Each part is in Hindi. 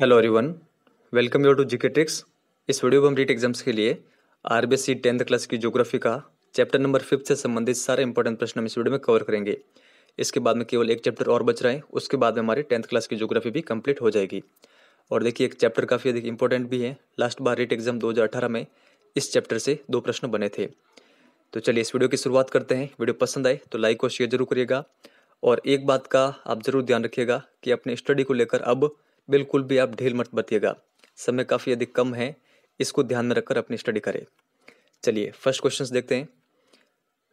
hello everyone welcome your to GK tricks इस वीडियो में हम रीट एग्जाम्स के लिए R B C tenth class की ज्योग्राफी का चैप्टर नंबर फिफ्थ से संबंधित सारे इंपॉर्टेंट प्रश्न हम इस वीडियो में कवर करेंगे इसके बाद में केवल एक चैप्टर और बच रहा है उसके बाद में हमारी टेंथ क्लास की ज्योग्राफी भी कंप्लीट हो जाएगी और देखिए एक चैप्टर काफ़ी अधिक इंपॉर्टेंट भी है लास्ट बार रीट एग्जाम दो में इस चैप्टर से दो प्रश्न बने थे तो चलिए इस वीडियो की शुरुआत करते हैं वीडियो पसंद आए तो लाइक और शेयर जरूर करिएगा और एक बात का आप ज़रूर ध्यान रखिएगा कि अपने स्टडी को लेकर अब बिल्कुल भी आप ढील मत बतिएगा समय काफ़ी अधिक कम है इसको ध्यान में रखकर अपनी स्टडी करें चलिए फर्स्ट क्वेश्चन देखते हैं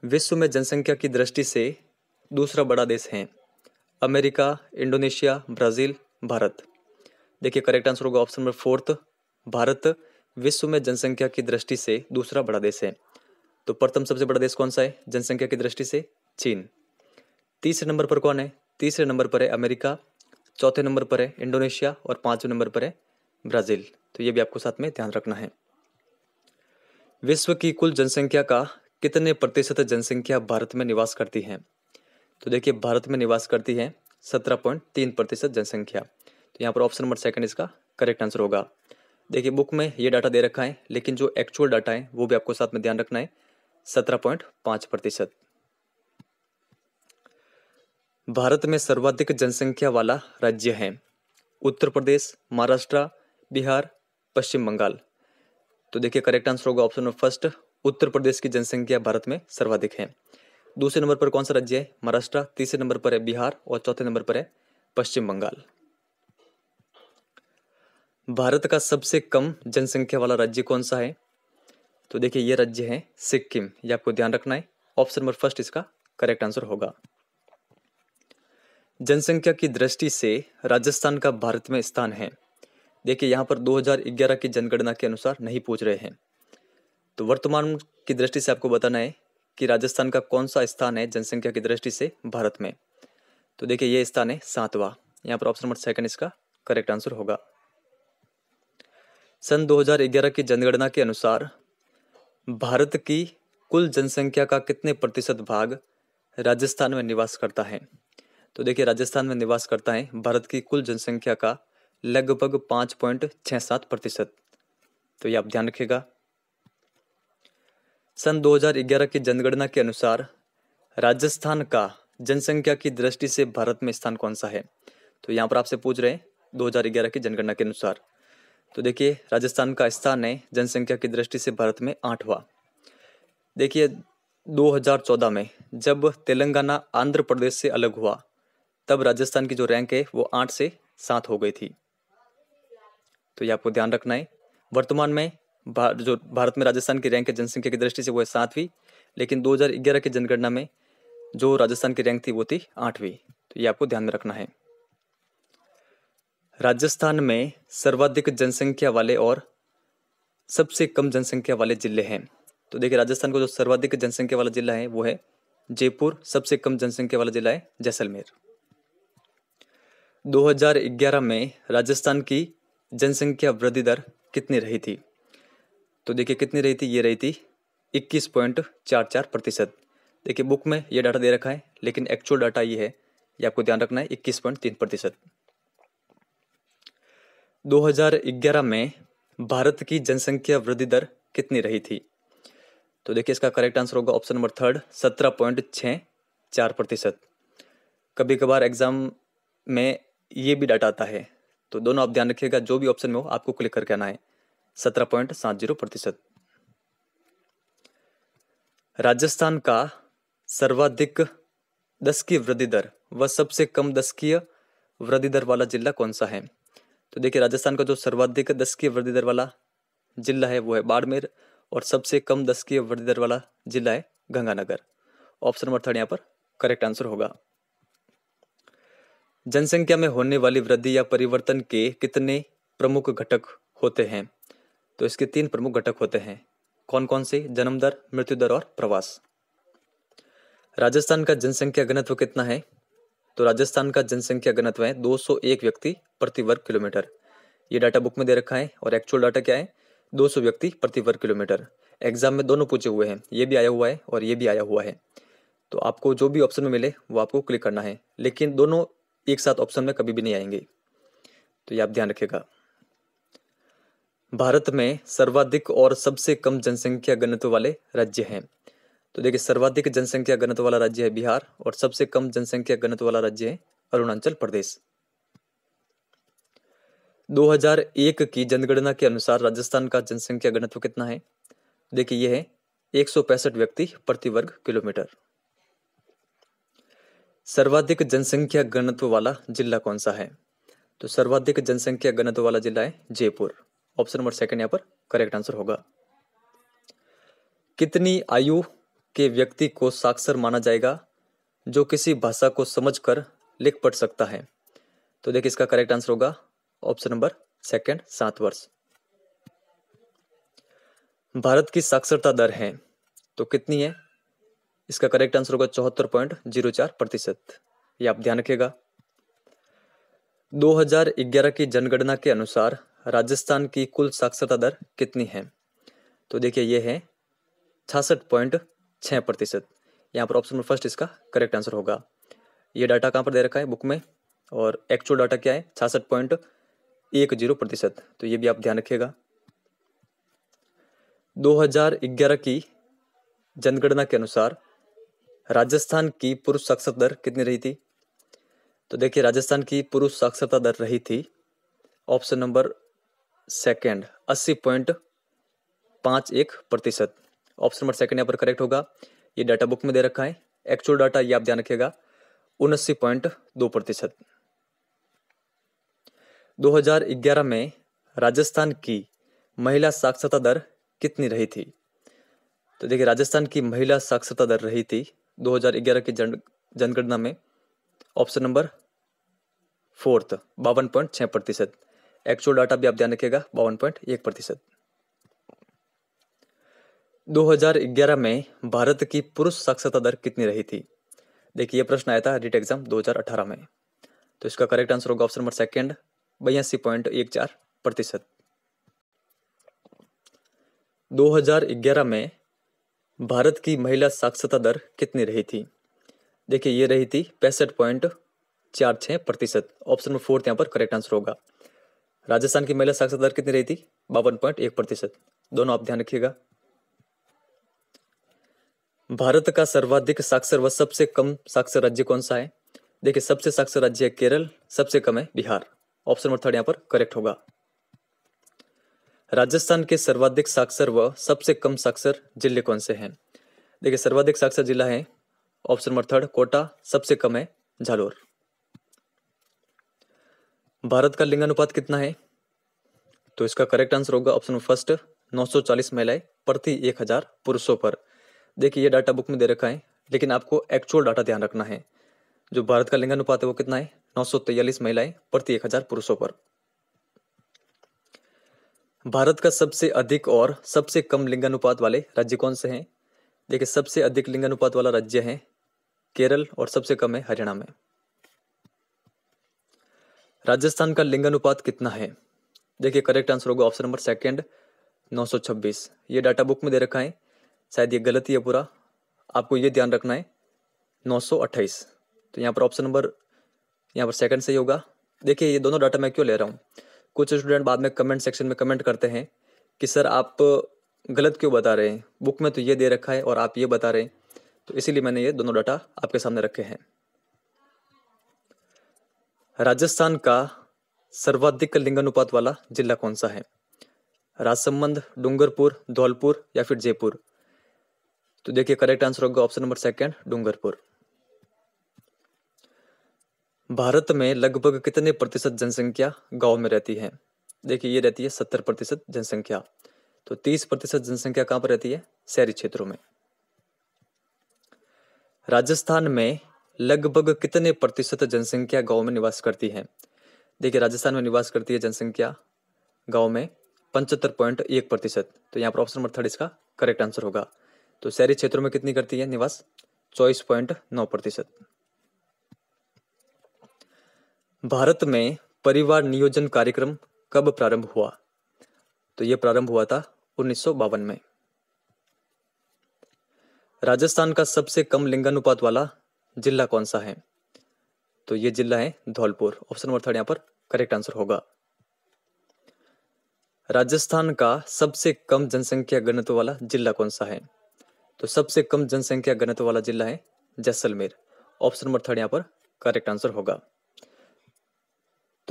विश्व में जनसंख्या की दृष्टि से दूसरा बड़ा देश है अमेरिका इंडोनेशिया ब्राज़ील भारत देखिए करेक्ट आंसर होगा ऑप्शन नंबर फोर्थ भारत विश्व में जनसंख्या की दृष्टि से दूसरा बड़ा देश है तो प्रथम सबसे बड़ा देश कौन सा है जनसंख्या की दृष्टि से चीन तीसरे नंबर पर कौन है तीसरे नंबर पर है अमेरिका चौथे नंबर पर है इंडोनेशिया और पाँचवें नंबर पर है ब्राज़ील तो ये भी आपको साथ में ध्यान रखना है विश्व की कुल जनसंख्या का कितने प्रतिशत जनसंख्या भारत में निवास करती है तो देखिए भारत में निवास करती है सत्रह पॉइंट तीन प्रतिशत जनसंख्या तो यहाँ पर ऑप्शन नंबर सेकंड इसका करेक्ट आंसर होगा देखिए बुक में ये डाटा दे रखा है लेकिन जो एक्चुअल डाटा है वो भी आपको साथ में ध्यान रखना है सत्रह पॉइंट पाँच प्रतिशत भारत में सर्वाधिक जनसंख्या वाला राज्य है उत्तर प्रदेश महाराष्ट्र बिहार पश्चिम बंगाल तो देखिए करेक्ट आंसर होगा option number first Uttar Pradesh की जनसंख्या भारत में सर्वाधिक है दूसरे नंबर पर कौन सा राज्य है महाराष्ट्र तीसरे नंबर पर है बिहार और चौथे नंबर पर है पश्चिम बंगाल भारत का सबसे कम जनसंख्या वाला राज्य कौन सा है तो देखिए ये राज्य है सिक्किम ये आपको ध्यान रखना है ऑप्शन नंबर फर्स्ट इसका करेक्ट आंसर होगा जनसंख्या की दृष्टि से राजस्थान का भारत में स्थान है देखिए यहाँ पर 2011 की जनगणना के अनुसार नहीं पूछ रहे हैं तो वर्तमान की दृष्टि से आपको बताना है कि राजस्थान का कौन सा स्थान है जनसंख्या की दृष्टि से भारत में तो देखिए ये स्थान है सातवा यहाँ पर ऑप्शन नंबर सेकंड इसका करेक्ट आंसर होगा सन 2011 की जनगणना के अनुसार भारत की कुल जनसंख्या का कितने प्रतिशत भाग राजस्थान में निवास करता है तो देखिए राजस्थान में निवास करता है भारत की कुल जनसंख्या का लगभग पाँच पॉइंट छः सात प्रतिशत तो ये आप ध्यान रखिएगा सन 2011 की जनगणना के अनुसार राजस्थान का जनसंख्या की दृष्टि से भारत में स्थान कौन सा है तो यहाँ पर आपसे पूछ रहे हैं 2011 की जनगणना के अनुसार तो देखिए राजस्थान का स्थान है जनसंख्या की दृष्टि से भारत में आठवा देखिए 2014 में जब तेलंगाना आंध्र प्रदेश से अलग हुआ तब राजस्थान की जो रैंक है वो आठ से सात हो गई थी तो ये आपको ध्यान रखना है वर्तमान में भार, जो भारत में राजस्थान की रैंक है जनसंख्या की दृष्टि से वो है सातवीं लेकिन 2011 की जनगणना में जो राजस्थान की रैंक थी वो थी आठवीं तो ये आपको ध्यान में रखना है राजस्थान में सर्वाधिक जनसंख्या वाले और सबसे कम जनसंख्या वाले जिले हैं तो देखिए राजस्थान का जो सर्वाधिक जनसंख्या वाला जिला है वो है जयपुर सबसे कम जनसंख्या वाला जिला है जैसलमेर 2011 में राजस्थान की जनसंख्या वृद्धि दर कितनी रही थी तो देखिए कितनी रही थी ये रही थी इक्कीस पॉइंट चार चार प्रतिशत देखिए बुक में ये डाटा दे रखा है लेकिन एक्चुअल डाटा ये है ये आपको ध्यान रखना है इक्कीस पॉइंट तीन प्रतिशत 2011 में भारत की जनसंख्या वृद्धि दर कितनी रही थी तो देखिए इसका करेक्ट आंसर होगा ऑप्शन नंबर थर्ड सत्रह पॉइंट छः चार प्रतिशत कभी कभार एग्ज़ाम में ये भी डाटा आता है तो दोनों आप ध्यान रखिएगा जो भी ऑप्शन में हो आपको क्लिक करके आना है सत्रह पॉइंट सात जीरो प्रतिशत राजस्थान का सर्वाधिक दस की वृद्धि दर व सबसे कम दस की वृद्धि दर वाला जिला कौन सा है तो देखिए राजस्थान का जो सर्वाधिक दस की वृद्धि दर वाला जिला है वो है बाड़मेर और सबसे कम दस की वृद्धि दर वाला जिला है गंगानगर ऑप्शन नंबर थर्ड यहाँ पर करेक्ट आंसर होगा जनसंख्या में होने वाली वृद्धि या परिवर्तन के कितने प्रमुख घटक होते हैं तो इसके तीन प्रमुख घटक होते हैं कौन कौन से जन्म दर मृत्यु दर और प्रवास राजस्थान का जनसंख्या घनत्व कितना है तो राजस्थान का जनसंख्या घनत्व है 201 व्यक्ति प्रति वर्ग किलोमीटर ये डाटा बुक में दे रखा है और एक्चुअल डाटा क्या है 200 व्यक्ति प्रति वर्ग किलोमीटर एग्जाम में दोनों पूछे हुए हैं ये भी आया हुआ है और ये भी आया हुआ है तो आपको जो भी ऑप्शन में मिले वो आपको क्लिक करना है लेकिन दोनों एक साथ ऑप्शन में कभी भी नहीं आएंगे तो ये आप ध्यान रखेगा भारत में सर्वाधिक और सबसे कम जनसंख्या घनत्व वाले राज्य हैं तो देखिए सर्वाधिक जनसंख्या घनत्व वाला राज्य है बिहार और सबसे कम जनसंख्या घनत्व वाला राज्य है अरुणाचल प्रदेश 2001 की जनगणना के अनुसार राजस्थान का जनसंख्या घनत्व कितना है देखिए यह है एक व्यक्ति प्रति वर्ग किलोमीटर सर्वाधिक जनसंख्या घनत्व वाला जिला कौन सा है तो सर्वाधिक जनसंख्या घनत्व वाला जिला है जयपुर ऑप्शन नंबर सेकंड यहाँ पर करेक्ट आंसर होगा कितनी आयु के व्यक्ति को साक्षर माना जाएगा जो किसी भाषा को समझकर लिख पढ़ सकता है तो देखिए इसका करेक्ट आंसर होगा ऑप्शन नंबर सेकंड सात वर्ष भारत की साक्षरता दर है तो कितनी है इसका करेक्ट आंसर होगा चौहत्तर पॉइंट जीरो चार प्रतिशत ये आप ध्यान रखिएगा 2011 की जनगणना के अनुसार राजस्थान की कुल साक्षरता दर कितनी है तो देखिए ये है छासठ पॉइंट छः प्रतिशत यहाँ पर ऑप्शन नंबर फर्स्ट इसका करेक्ट आंसर होगा ये डाटा कहाँ पर दे रखा है बुक में और एक्चुअल डाटा क्या है छासठ पॉइंट एक जीरो प्रतिशत तो ये भी आप ध्यान रखिएगा 2011 की जनगणना के अनुसार राजस्थान की पुरुष साक्षरता दर कितनी रही थी तो देखिए राजस्थान की पुरुष साक्षरता दर रही थी ऑप्शन नंबर सेकंड अस्सी पॉइंट पांच एक प्रतिशत ऑप्शन नंबर सेकंड यहाँ पर करेक्ट होगा ये डाटा बुक में दे रखा है एक्चुअल डाटा ये आप ध्यान रखिएगा उन्नासी पॉइंट दो प्रतिशत दो हजार ग्यारह में राजस्थान की महिला साक्षरता दर कितनी रही थी तो देखिए राजस्थान की महिला साक्षरता दर रही थी 2011 की जन जनगणना में ऑप्शन नंबर फोर्थ बावन पॉइंट छः प्रतिशत एक्चुअल डाटा भी आप ध्यान रखिएगा बावन पॉइंट एक प्रतिशत 2011 में भारत की पुरुष साक्षरता दर कितनी रही थी देखिए यह प्रश्न आया था रिट एग्जाम 2018 में तो इसका करेक्ट आंसर होगा ऑप्शन नंबर सेकेंड बयासी पॉइंट एक चार प्रतिशत 2011 में भारत की महिला साक्षरता दर कितनी रही थी देखिए ये रही थी पैंसठ पॉइंट चार छः प्रतिशत ऑप्शन नंबर फोर्थ यहाँ पर करेक्ट आंसर होगा राजस्थान की महिला साक्षरता दर कितनी रही थी बावन पॉइंट एक प्रतिशत दोनों आप ध्यान रखिएगा भारत का सर्वाधिक साक्षर व सबसे कम साक्षर राज्य कौन सा है देखिए सबसे साक्षर राज्य है केरल सबसे कम है बिहार ऑप्शन नंबर थर्ड यहाँ पर करेक्ट होगा राजस्थान के सर्वाधिक साक्षर व सबसे कम साक्षर जिले कौन से हैं देखिए सर्वाधिक साक्षर जिला है ऑप्शन नंबर थर्ड कोटा सबसे कम है झालोर भारत का लिंगानुपात कितना है तो इसका करेक्ट आंसर होगा ऑप्शन फर्स्ट 940 महिलाएं प्रति 1000 पुरुषों पर देखिए ये डाटा बुक में दे रखा है लेकिन आपको एक्चुअल डाटा ध्यान रखना है जो भारत का लिंगानुपात है वो कितना है नौ महिलाएं प्रति एक पुरुषों पर भारत का सबसे अधिक और सबसे कम लिंगानुपात वाले राज्य कौन से हैं देखिए सबसे अधिक लिंगानुपात वाला राज्य है केरल और सबसे कम है हरियाणा में राजस्थान का लिंगानुपात कितना है देखिए करेक्ट आंसर होगा ऑप्शन नंबर सेकंड 926 ये डाटा बुक में दे रखा है शायद ये गलत ही है पूरा आपको ये ध्यान रखना है 928 तो यहाँ पर ऑप्शन नंबर यहाँ पर सेकंड सही होगा देखिए ये दोनों डाटा मैं क्यों ले रहा हूँ कुछ स्टूडेंट बाद में कमेंट सेक्शन में कमेंट करते हैं कि सर आप गलत क्यों बता रहे हैं बुक में तो ये दे रखा है और आप ये बता रहे हैं तो इसीलिए मैंने ये दोनों डाटा आपके सामने रखे हैं राजस्थान का सर्वाधिक लिंगानुपात वाला जिला कौन सा है राजसमंद डूंगरपुर धौलपुर या फिर जयपुर तो देखिए करेक्ट आंसर होगा option number second Dungarpur Bharat में लगभग कितने प्रतिशत जनसंख्या गांव में रहती है देखिए ये रहती है सत्तर प्रतिशत जनसंख्या तो तीस प्रतिशत जनसंख्या कहाँ पर रहती है शहरी क्षेत्रों में राजस्थान में लगभग कितने प्रतिशत जनसंख्या गांव में निवास करती है देखिए राजस्थान में निवास करती है जनसंख्या गांव में पंचहत्तर पॉइंट एक प्रतिशत तो यहाँ पर ऑप्शन नंबर थर्ड इसका करेक्ट आंसर होगा तो शहरी क्षेत्रों में कितनी करती है निवास चौबीस पॉइंट नौ प्रतिशत भारत में परिवार नियोजन कार्यक्रम कब प्रारंभ हुआ तो यह प्रारंभ हुआ था उन्नीस में राजस्थान का सबसे कम लिंगानुपात वाला जिला कौन सा है तो यह जिला है धौलपुर ऑप्शन नंबर थर्ड यहां पर करेक्ट आंसर होगा राजस्थान का सबसे कम जनसंख्या घनत्व वाला जिला कौन सा है तो सबसे कम जनसंख्या घनत्व वाला जिला है जैसलमेर ऑप्शन नंबर थर्ड यहां पर करेक्ट आंसर होगा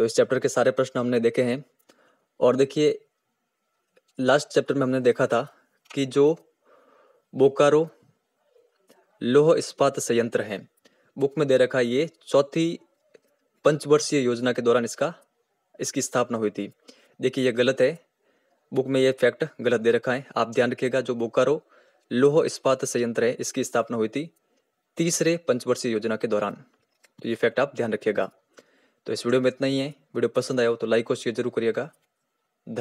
तो इस चैप्टर के सारे प्रश्न हमने देखे हैं और देखिए लास्ट चैप्टर में हमने देखा था कि जो बोकारो लोह इस्पात संयंत्र हैं बुक में दे रखा ये चौथी पंचवर्षीय योजना के दौरान इसका इसकी स्थापना हुई थी देखिए ये गलत है बुक में ये फैक्ट गलत दे रखा है आप ध्यान रखिएगा जो बोकारो लोह इस्पात संयंत्र है इसकी स्थापना हुई थी तीसरे पंचवर्षीय योजना के दौरान तो ये फैक्ट आप ध्यान रखिएगा तो इस वीडियो में इतना ही है वीडियो पसंद आया हो तो लाइक और शेयर जरूर करिएगा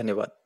धन्यवाद